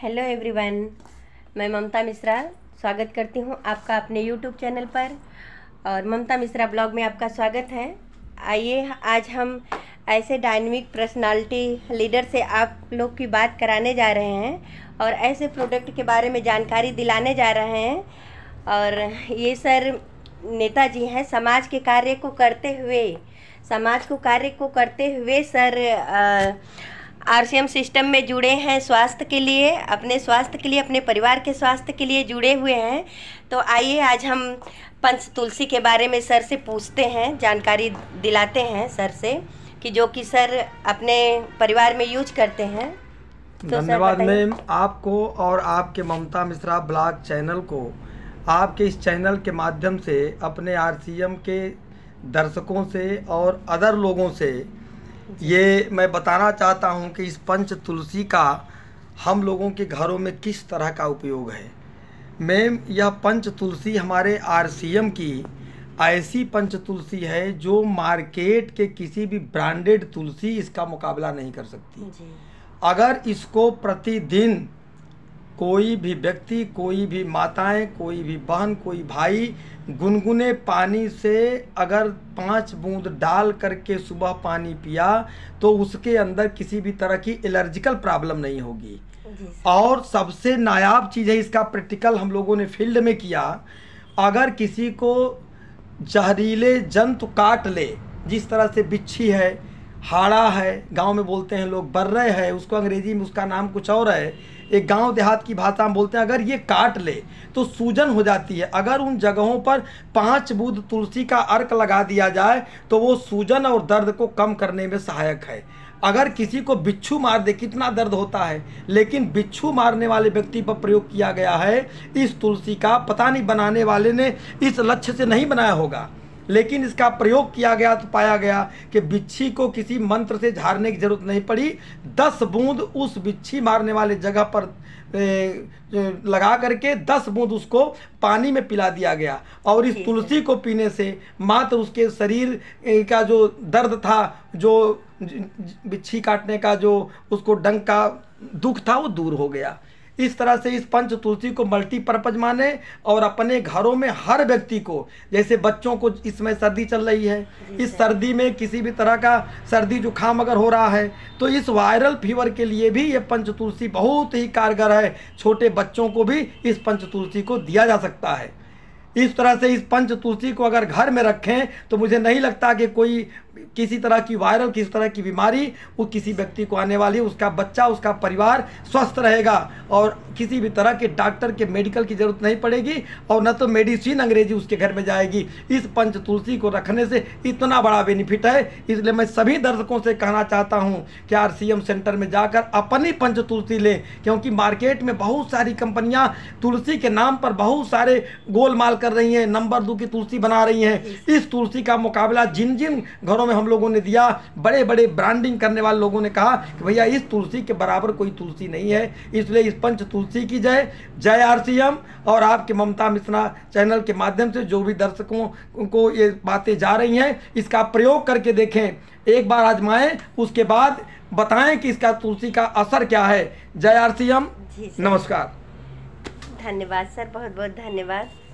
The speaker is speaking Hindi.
हेलो एवरीवन मैं ममता मिश्रा स्वागत करती हूँ आपका अपने यूट्यूब चैनल पर और ममता मिश्रा ब्लॉग में आपका स्वागत है आइए आज हम ऐसे डायनेमिक पर्सनालिटी लीडर से आप लोग की बात कराने जा रहे हैं और ऐसे प्रोडक्ट के बारे में जानकारी दिलाने जा रहे हैं और ये सर नेताजी हैं समाज के कार्य को करते हुए समाज को कार्य को करते हुए सर आ, आरसीएम सिस्टम में जुड़े हैं स्वास्थ्य के लिए अपने स्वास्थ्य के लिए अपने परिवार के स्वास्थ्य के लिए जुड़े हुए हैं तो आइए आज हम पंच तुलसी के बारे में सर से पूछते हैं जानकारी दिलाते हैं सर से कि जो कि सर अपने परिवार में यूज करते हैं तो धन्यवाद मैम आपको और आपके ममता मिश्रा ब्लॉग चैनल को आपके इस चैनल के माध्यम से अपने आर के दर्शकों से और अदर लोगों से ये मैं बताना चाहता हूँ कि इस पंच तुलसी का हम लोगों के घरों में किस तरह का उपयोग है मैम यह पंच तुलसी हमारे आरसीएम की ऐसी पंच तुलसी है जो मार्केट के किसी भी ब्रांडेड तुलसी इसका मुकाबला नहीं कर सकती अगर इसको प्रतिदिन कोई भी व्यक्ति कोई भी माताएं कोई भी बहन कोई भाई गुनगुने पानी से अगर पांच बूंद डाल करके सुबह पानी पिया तो उसके अंदर किसी भी तरह की एलर्जिकल प्रॉब्लम नहीं होगी और सबसे नायाब चीज़ है इसका प्रैक्टिकल हम लोगों ने फील्ड में किया अगर किसी को जहरीले जंतु काट ले जिस तरह से बिच्छी है हाड़ा है गांव में बोलते हैं लोग बर्रे है उसको अंग्रेजी में उसका नाम कुछ और है एक गांव देहात की भाषा में बोलते हैं अगर ये काट ले तो सूजन हो जाती है अगर उन जगहों पर पाँच बुद्ध तुलसी का अर्क लगा दिया जाए तो वो सूजन और दर्द को कम करने में सहायक है अगर किसी को बिच्छू मार दे कितना दर्द होता है लेकिन बिच्छू मारने वाले व्यक्ति पर प्रयोग किया गया है इस तुलसी का पता नहीं बनाने वाले ने इस लक्ष्य से नहीं बनाया होगा लेकिन इसका प्रयोग किया गया तो पाया गया कि बिच्छी को किसी मंत्र से झाड़ने की जरूरत नहीं पड़ी दस बूंद उस बिच्छी मारने वाले जगह पर लगा करके दस बूंद उसको पानी में पिला दिया गया और इस तुलसी को पीने से मात्र उसके शरीर का जो दर्द था जो बिच्छी काटने का जो उसको डंक का दुख था वो दूर हो गया इस तरह से इस पंच तुलसी को मल्टीपर्पज माने और अपने घरों में हर व्यक्ति को जैसे बच्चों को इसमें सर्दी चल रही है इस सर्दी में किसी भी तरह का सर्दी जुकाम अगर हो रहा है तो इस वायरल फीवर के लिए भी ये पंच तुलसी बहुत ही कारगर है छोटे बच्चों को भी इस पंच तुलसी को दिया जा सकता है इस तरह से इस पंच तुलसी को अगर घर में रखें तो मुझे नहीं लगता कि कोई किसी तरह की वायरल किसी तरह की बीमारी वो किसी व्यक्ति को आने वाली उसका बच्चा उसका परिवार स्वस्थ रहेगा और किसी भी तरह के डॉक्टर के मेडिकल की ज़रूरत नहीं पड़ेगी और न तो मेडिसिन अंग्रेजी उसके घर में जाएगी इस पंच तुलसी को रखने से इतना बड़ा बेनिफिट है इसलिए मैं सभी दर्शकों से कहना चाहता हूँ कि आर सेंटर में जाकर अपनी पंच तुलसी लें क्योंकि मार्केट में बहुत सारी कंपनियाँ तुलसी के नाम पर बहुत सारे गोलमाल कर रही हैं नंबर दो की तुलसी बना रही हैं इस तुलसी का मुकाबला जिन जिन घरों में हम लोगों ने दिया बड़े बड़े ब्रांडिंग करने वाले लोगों ने कहा कि भैया इस तुलसी के बराबर कोई तुलसी नहीं है इसलिए इस पंच तुलसी की जय जय आर और आपके ममता मिश्रा चैनल के माध्यम से जो भी दर्शकों को ये बातें जा रही हैं इसका प्रयोग करके देखें एक बार आजमाएं उसके बाद बताएं कि इसका तुलसी का असर क्या है जय आर नमस्कार धन्यवाद सर बहुत बहुत धन्यवाद